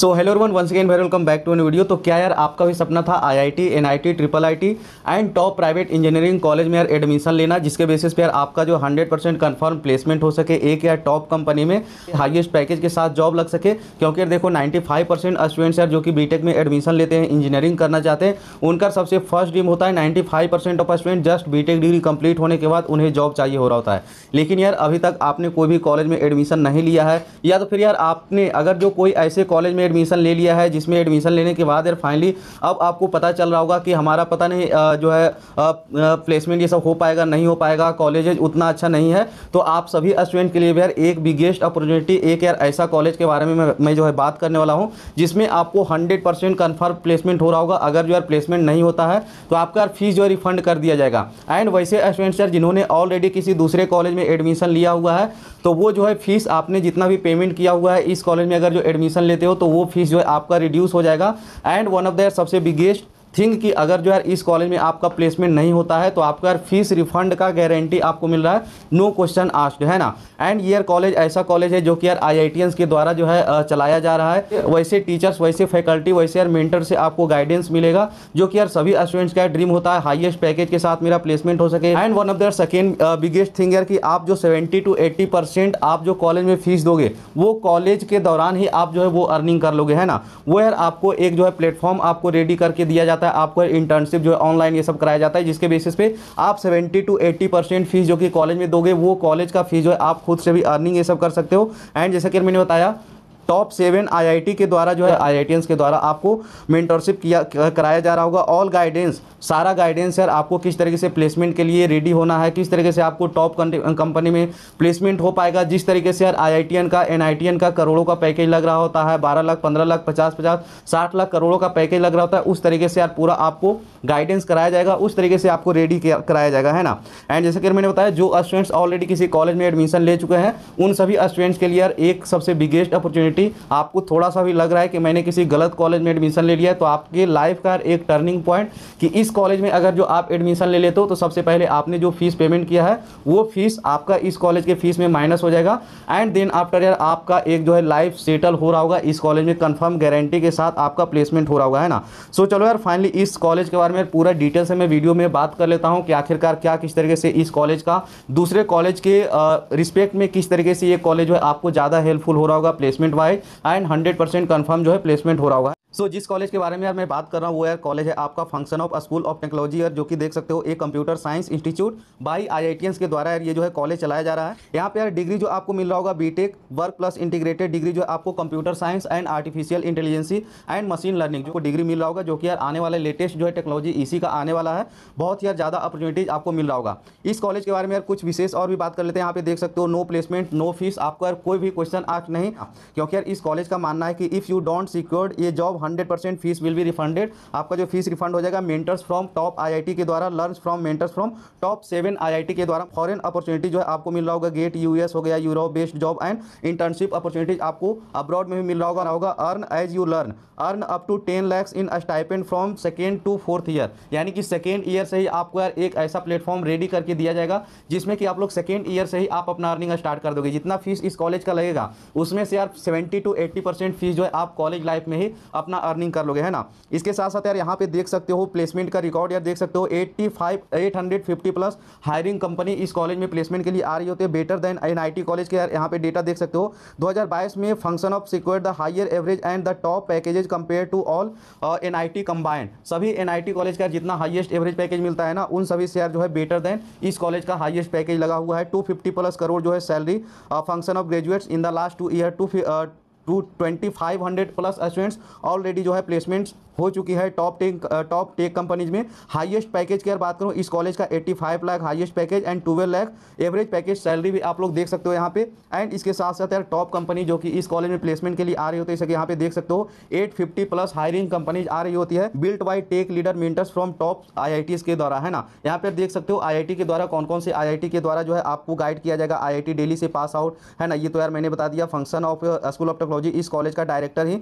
so hello one once again very welcome back to an video तो क्या यार आपका भी सपना था IIT NIT triple IT and top private engineering college में यार एडमिशन लेना जिसके बेसिस पे यार आपका जो 100 परसेंट कन्फर्म प्लेसमेंट हो सके एक या टॉप कंपनी में हाईएस्ट पैकेज के साथ जॉब लग सके क्योंकि यार देखो फाइव परसेंट स्टूडेंट्स यार जो कि टेक में एडमिशन लेते हैं इंजीनियरिंग करना चाहते हैं उनका सबसे फर्स्ट ड्रीम होता है ninety of student just B Tech degree complete होने के बाद उन्हें जॉब चाहिए हो रहा होता है लेकिन यार अभी तक आपने कोई भी कॉलेज में एडमिशन नहीं लिया है या तो फिर यार आपने अगर जो कोई ऐसे कॉलेज में आपने एडमिशन ले लिया है जिसमें एडमिशन लेने के बाद यार फाइनली अब आपको पता चल रहा होगा कि हमारा पता नहीं जो है प्लेसमेंट ये सब हो पाएगा नहीं हो पाएगा कॉलेज उतना अच्छा नहीं है तो आप सभी स्टूडेंट के लिए भी यार एक बिगेस्ट अपॉर्चुनिटी एक यार ऐसा कॉलेज के बारे में मैं जो है बात करने वाला हूँ जिसमें आपको हंड्रेड परसेंट प्लेसमेंट हो रहा होगा अगर जो यार प्लेसमेंट नहीं होता है तो आपका यार फीस जो है रिफंड कर दिया जाएगा एंड वैसे स्टूडेंट्स यार जिन्होंने ऑलरेडी किसी दूसरे कॉलेज में एडमिशन लिया हुआ है तो वो जो है फीस आपने जितना भी पेमेंट किया हुआ है इस कॉलेज में अगर जो एडमिशन लेते हो तो वो फीस जो है आपका रिड्यूस हो जाएगा एंड वन ऑफ द सबसे बिगेस्ट थिंक कि अगर जो है इस कॉलेज में आपका प्लेसमेंट नहीं होता है तो आपका यार फीस रिफंड का गारंटी आपको मिल रहा है नो क्वेश्चन आस्ट है ना एंड यार कॉलेज ऐसा कॉलेज है जो कि यार आई के द्वारा जो है चलाया जा रहा है वैसे टीचर्स वैसे फैकल्टी वैसे यार मेंटर से आपको गाइडेंस मिलेगा जो कि यार सभी स्टूडेंट्स का ड्रीम होता है हाइएस्ट पैकेज के साथ मेरा प्लेसमेंट हो सके and one of the second biggest thing यार कि आप जो सेवेंटी टू एट्टी परसेंट आप जो कॉलेज में फीस दोगे वो कॉलेज के दौरान ही आप जो है वो अर्निंग कर लोगे है ना वो यार आपको एक जो है प्लेटफॉर्म आपको रेडी करके दिया जाता जाता है आपको इंटर्नशिप जो है ऑनलाइन ये सब कराया जाता है जिसके बेसिस पे आप seventy to eighty percent fees जो कि कॉलेज में दोगे वो कॉलेज का फीस जो है आप खुद से भी अर्निंग ये सब कर सकते हो एंड जैसा कि मैंने बताया टॉप सेवन आईआईटी के द्वारा जो है आई के द्वारा आपको मेंटरशिप किया कराया जा रहा होगा ऑल गाइडेंस सारा गाइडेंस सर आपको किस तरीके से प्लेसमेंट के लिए रेडी होना है किस तरीके से आपको टॉप कंपनी में प्लेसमेंट हो पाएगा जिस तरीके से यार आई का एन का करोड़ों का पैकेज लग रहा होता है बारह लाख पंद्रह लाख पचास पचास साठ लाख करोड़ों का पैकेज लग रहा होता है उस तरीके से यार पूरा आपको गाइडेंस कराया जाएगा उस तरीके से आपको रेडी कराया जाएगा है ना एंड जैसे कि मैंने बताया जो स्टूडेंट्स ऑलरेडी किसी कॉलेज में एडमिशन ले चुके हैं उन सभी स्टूडेंट्स के लिए यार एक सबसे बिगेस्ट अपॉर्चुनिटी पॉसिबिलिटी आपको थोड़ा सा भी लग रहा है कि मैंने किसी गलत कॉलेज में एडमिशन ले लिया है तो आपके लाइफ का एक टर्निंग पॉइंट कि इस कॉलेज में अगर जो आप एडमिशन ले लेते हो तो सबसे पहले आपने जो फीस पेमेंट किया है वो फीस आपका इस कॉलेज के फीस में माइनस हो जाएगा एंड देन आफ्टर ईयर आपका एक जो है लाइफ सेटल हो रहा होगा इस कॉलेज में कन्फर्म गारंटी के साथ आपका प्लेसमेंट हो रहा होगा है ना सो so, चलो यार फाइनली इस कॉलेज के बारे में पूरा डिटेल से मैं वीडियो में बात कर लेता हूँ कि आखिरकार क्या किस तरीके से इस कॉलेज का दूसरे कॉलेज के रिस्पेक्ट में किस तरीके से ये कॉलेज जो है आपको ज़्यादा हेल्पफुल हो रहा होगा प्लेसमेंट भाई एंड हंड्रेड परसेंट कन्फर्म जो है प्लेसमेंट हो रहा होगा सो so, जिस कॉलेज के बारे में यार मैं बात कर रहा हूँ वो यार कॉलेज है आपका function of school of technology यार जो कि देख सकते हो एक computer science institute by I K द्वारा यार ये जो है कॉलेज चलाया जा रहा है यहाँ पे यार डिग्री जो आपको मिल रहा होगा B Tech work plus integrated degree जो आपको computer science and artificial intelligence and machine learning जो डिग्री मिल रहा होगा जो कि यार आने वाले लेटेस्ट जो है टेक्नोलॉजी इसी का आने वाला है बहुत ही ज़्यादा अपॉर्चुनिटीज आपको मिल रहा होगा इस कॉलेज के बारे में यार कुछ विशेष और भी बात कर लेते हैं यहाँ पे देख सकते हो नो प्लेसमेंट नो फीस आपको यार कोई भी क्वेश्चन आज नहीं क्योंकि यार इस कॉलेज का मानना है कि इफ़ यू डोंट सिक्योर्ड ये job hundred percent fees will be refunded आपका जो फीस रिफंड हो जाएगा मेंटर्स फ्रॉम टॉप आईआईटी के द्वारा learn from mentors from top seven IIT के द्वारा फॉरेन अपॉर्चुनिटी जो है आपको मिल रहा होगा गेट यूएस हो गया Europe based job and internship opportunities आपको अब्रॉड में भी मिल रहा होगा होगा earn as you learn earn up to ten lakhs in stipend from second to fourth year यानी कि सेकेंड ईयर से ही आपको यार एक ऐसा प्लेटफॉर्म रेडी करके दिया जाएगा जिसमें कि आप लोग सेकेंड ईयर से ही आप अपना अर्निंग स्टार्ट कर दोगे जितना फीस इस कॉलेज का लगेगा उसमें से यार seventy to eighty percent fees जो है आप कॉलेज लाइफ में ही अपना अपना अर्निंग कर लोगे है ना इसके साथ साथ यार यहाँ पे देख सकते हो प्लेसमेंट का रिकॉर्ड यार देख सकते हो 85 850 प्लस हायरिंग कंपनी इस कॉलेज में प्लेसमेंट के लिए आ रही होती है बेटर देन एनआईटी कॉलेज के यार यहाँ पे डेटा देख सकते हो 2022 में function of secure the higher average and the top packages compare to all N I combined सभी एन कॉलेज का जितना हाइएस्ट एवरेज पैकेज मिलता है ना उन सभी से यार जो है बेटर देन इस कॉलेज का हाइएस्ट पैकेज लगा हुआ है टू प्लस करोड़ जो है salary function of graduates in the last two year two two twenty five hundred plus students already जो है प्लेसमेंट्स हो चुकी है top tech top tech companies में हाईएस्ट पैकेज की अगर बात करूँ इस कॉलेज का 85 lakh highest package and 12 lakh average package salary भी आप लोग देख सकते हो यहाँ पे एंड इसके साथ साथ यार टॉप कंपनी जो कि इस कॉलेज में प्लेसमेंट के लिए आ रही होती है यहाँ पे देख सकते हो 850 प्लस हायरिंग कंपनीज आ रही होती है built by tech leader mentors from top I K द्वारा है ना यहाँ पर देख सकते हो आई के द्वारा कौन कौन से आई के द्वारा जो है आपको गाइड किया जाएगा आई डेली से पास आउट है ना ये तो यार मैंने बता दिया function of school of technology इस कॉलेज का डायरेक्टर ही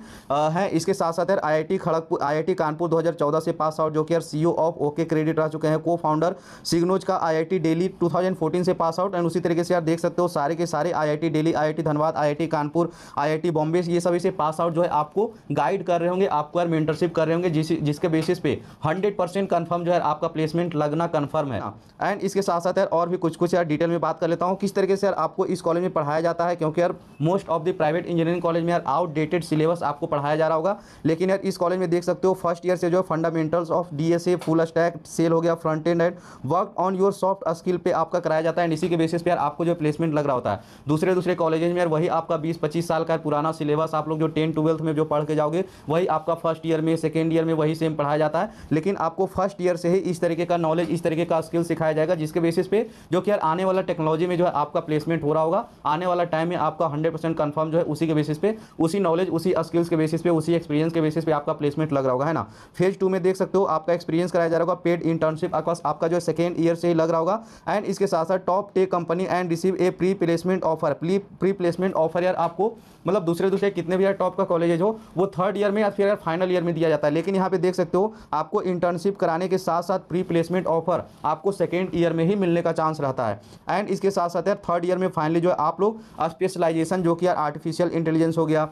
है इसके साथ साथ यार आई खड़गपुर आईआईटी कानपुर 2014 से पास आउट जो कि सीईओ ऑफ ओके क्रेडिट रह चुके हैं को फाउंडर सिग्नोज का आईआईटी दिल्ली 2014 से पास आउट एंड उसी तरीके से आप देख सकते हो सारे के सारे IIT Delhi IIT Dhanbad IIT Kanpur IIT Bombay ये सभी से पास आउट जो है आपको गाइड कर रहे होंगे आपको यार मेंटरशिप कर रहे होंगे जिस जिसके बेसिस पे हंड्रेड परसेंट कन्फर्म जो है आपका प्लेसमेंट लगना कन्फर्म है एंड इसके साथ साथ यार और भी कुछ कुछ यार डिटेल में बात कर लेता हूँ किस तरीके से यार आपको इस कॉलेज में पढ़ाया जाता है क्योंकि यार most of the private engineering college में यार आउटडेटेड सिलेबस आपको पढ़ाया जा रहा होगा लेकिन यार इस कॉलेज में देख सकते हो फर्स्ट ईयर से जो fundamentals of D S A full stack cell हो गया front end and work on your soft skill पे आपका कराया जाता है एंड इसी के बेसिस पे यार आपको जो प्लेसमेंट लग रहा होता है दूसरे दूसरे कॉलेजेस में यार वही आपका बीस पच्चीस साल का पुराना सिलेबस आप लोग जो टेन ट्वेल्थ में जो पढ़ के जाओगे वही आपका फर्स्ट ईयर में सेकेंड ईयर में वही सेम पढ़ाया जाता है लेकिन आपको फर्स्ट ईयर से ही इस तरीके का नॉलेज इस तरीके का स्किल सिखाया जाएगा जिसके बेसिस पे जो कि यार आने वाला टेक्नोलॉजी में जो है आपका प्लेसमेंट हो रहा होगा आने वाला टाइम में आपका हंड्रेड परसेंट कन्फर्म जो है उसी के बेसिस पे उसी नॉलेज उसी स्किल्स के बेसिस पे उसी एक्सपीरियंस के बेसिस पे आपका प्लेसमेंट लग रहा होगा है ना फेज टू में देख सकते हो आपका एक्सपीरियंस कराया जा रहा होगा पेड इंटर्नशिप आपका जो है सेकेंड ईयर से ही लग रहा होगा एंड इसके साथ साथ top tech company and receive a pre placement offer pre placement offer यार आपको मतलब दूसरे दूसरे कितने भी यार टॉप का कॉलेजेज हो वो थर्ड ईयर में या फिर यार फाइनल ईयर में दिया जाता है लेकिन यहाँ पे देख सकते हो आपको इंटर्नशिप कराने के साथ साथ प्री प्लेसमेंट ऑफर आपको सेकेंड ईयर में ही मिलने का चांस रहता है एंड इसके साथ साथ यार थर्ड ईयर में फाइनली जो है आप लोग स्पेशलाइजेशन जो कि यार आर्टिफिशियल इंटेलिजेंस हो गया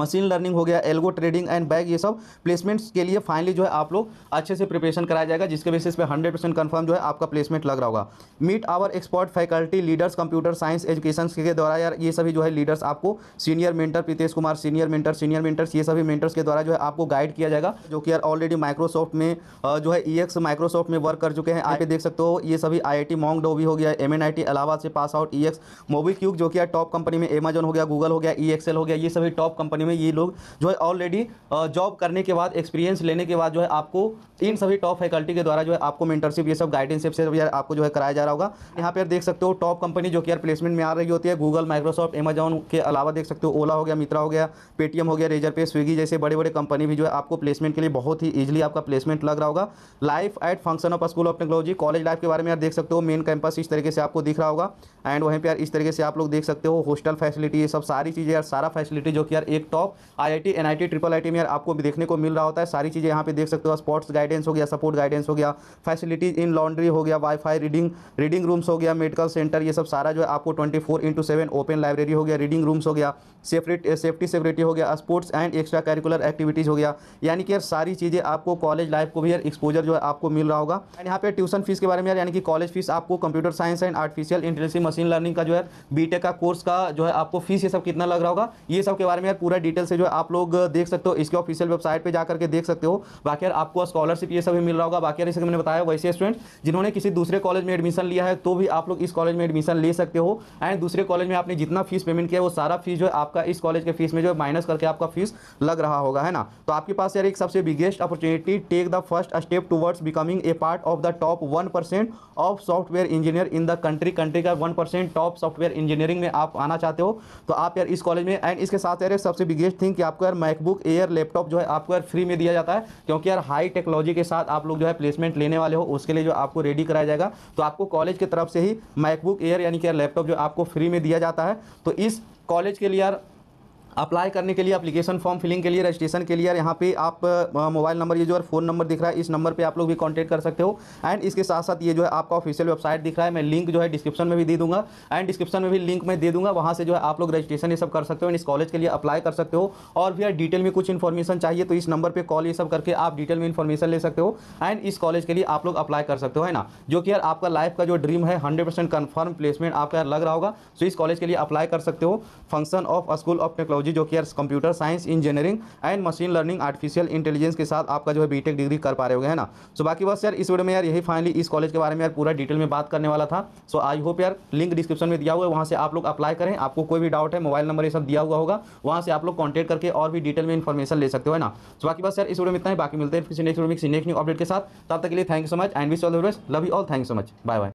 मशीन लर्निंग हो गया एल्गो ट्रेडिंग एंड बैग ये सब प्लेसमेंट्स के लिए फाइनली जो है आप लोग अच्छे से प्रिपरेशन कराया जाएगा जिसके बेसिस पे 100 परसेंट कन्फर्म जो है आपका प्लेसमेंट लग रहा होगा meet our expert faculty leaders computer science education के द्वारा यार ये सभी जो है लीडर्स आपको senior mentor Pritesh Kumar senior mentor senior mentors ये सभी मेंटर्स के द्वारा जो है आपको गाइड किया जाएगा जो कि यार ऑलरेडी माइक्रोसॉफ्ट में जो है ई माइक्रोसॉफ्ट में वर्क कर चुके हैं आप देख सकते हो ये सभी आई आई टी मॉन्ग हो गया एम एन आई टी से pass out ex Mobil जो कि यार टॉप कंपनी में एमेजन हो गया गूगल हो गया ई e हो गया ये सभी टॉप कंपनी कंपनी में ये लोग जो है ऑलरेडी जॉब करने के बाद एक्सपीरियंस लेने के बाद जो है आपको इन सभी टॉप फैकल्टी के द्वारा जो है आपको मेंटरशिप ये सब गाइडेंस से आपको जो है कराया जा रहा होगा यहाँ पर देख सकते हो टॉप कंपनी जो कि यार प्लेसमेंट में आ रही होती है गूगल माइक्रोसॉफ्ट एमेजॉन के अलावा देख सकते हो ओला हो गया मित्रा हो गया पेटीएम हो गया रेजर पे स्विगी जैसे बड़े बड़े कंपनी भी जो है आपको प्लेसमेंट के लिए बहुत ही ईजिली आपका प्लेसमेंट लग रहा होगा life at function of school of technology college life के बारे में यार देख सकते हो मेन कैंपस इस तरीके से आपको दिख रहा होगा एंड वहीं पर इस तरीके से आप लोग देख सकते हो हॉस्टल फैसिलिटी ये सब सारी चीज़ें यार सारा फैसिलिटी जो कि यार एक top IIT NIT triple IT में यार आपको भी देखने को मिल रहा होता है सारी चीज़ें यहाँ पे देख सकते हो स्पोर्ट्स गाइडेंस हो गया सपोर्ट गाइडेंस हो गया फैसिलिटीज इन लॉन्ड्री हो गया वाईफाई रीडिंग रीडिंग रूम्स हो गया मेडिकल सेंटर ये सब सारा जो है आपको twenty four into seven open library हो गया रीडिंग रूम्स हो गया सेफ्टी सेफ्टी सेफ्रिटी हो गया sports and extra curricular activities हो गया यानी कि यार सारी चीज़ें आपको कॉलेज लाइफ को भी यार एक्सपोजर जो है आपको मिल रहा होगा एंड यहाँ पे ट्यूशन फीस के बारे में यार यानी कि कॉलेज फीस आपको computer science and artificial intelligence machine learning का जो है बीटेक का कोर्स का जो है आपको फीस ये सब कितना लग रहा होगा ये सब के बारे में यार पूरा डिटेल से जो आप लोग देख सकते हो इसके ऑफिशियल वेबसाइट पर जाकर के देख सकते हो बाकी आपको स्कॉलरशिप ये सभी मिल रहा होगा बाकी जैसे मैंने बताया वैसे स्टूडेंट जिन्होंने किसी दूसरे कॉलेज में एडमिशन लिया है तो भी आप लोग इस कॉलेज में एडमिशन ले सकते हो एंड दूसरे कॉलेज में आपने जितना फीस पेमेंट किया वो सारा फीस जो है आपका इस कॉलेज के फीस में जो माइनस करके आपका फीस लग रहा होगा है ना तो आपके पास यार एक सबसे biggest opportunity take the first step towards becoming a part of the top one percent of software engineer in the country country का one percent top software engineering में आप आना चाहते हो तो आप यार इस कॉलेज में एंड इसके साथ यार सबसे सबसे बिगेस्ट थिंग कि आपको यार मैकबुक एयर लैपटॉप जो है आपको यार फ्री में दिया जाता है क्योंकि यार हाई टेक्नोलॉजी के साथ आप लोग जो है प्लेसमेंट लेने वाले हो उसके लिए जो आपको रेडी कराया जाएगा तो आपको कॉलेज की तरफ से ही मैकबुक एयर यानी कि यार लैपटॉप जो आपको फ्री में दिया जाता है तो इस कॉलेज के लिए यार अप्लाई करने के लिए अप्लीकेशन फॉर्म फिलिंग के लिए रजिस्ट्रेशन के लिए और यहाँ पे आप मोबाइल नंबर ये जो है फ़ोन नंबर दिख रहा है इस नंबर पे आप लोग भी कांटेक्ट कर सकते हो एंड इसके साथ साथ ये जो है आपका ऑफिशियल वेबसाइट दिख रहा है मैं लिंक जो है डिस्क्रिप्शन में भी दे दूँगा एंड डिस्क्रिप्शन में भी लिंक मैं दे दूँगा वहाँ से जो है आप लोग रजिस्ट्रेशन ये सब कर सकते हो एंड इस कॉलेज के लिए अप्लाई कर सकते हो और भी डिटेल में कुछ इन्फॉर्मेशन चाहिए तो इस नंबर पर कॉल ये सब करके आप डिटेल में इन्फॉर्मेशन ले सकते हो एंड इस कॉलेज के लिए आप लोग अप्लाई कर सकते हो है ना जो कि यार आपका लाइफ का जो ड्रीम है हंड्रेड कन्फर्म प्लेसमेंट आपका लग रहा होगा सो इस कॉलेज के लिए अप्लाई कर सकते हो function of school of technology technology जो कि computer science engineering and machine learning artificial intelligence के साथ आपका जो है बीटेक डिग्री कर पा रहे होगे है ना सो बाकी बस यार इस वीडियो में यार यही फाइनली इस कॉलेज के बारे में यार पूरा डिटेल में बात करने वाला था सो आई होप यार लिंक डिस्क्रिप्शन में दिया हुआ है वहाँ से आप लोग अप्लाई करें आपको कोई भी डाउट है मोबाइल नंबर ये सब दिया हुआ होगा वहाँ से आप लोग कॉन्टेक्ट करके और भी डिटेल में इन्फॉर्मेशन ले सकते हो है ना सो बाकी बस यार इस वीडियो में इतना ही बाकी मिलते हैं फिर नेक्स्ट वीडियो में नेक्स्ट न्यू अपडेट के साथ तब तक के लिए thank you so much and wish all love you all thank you so much bye bye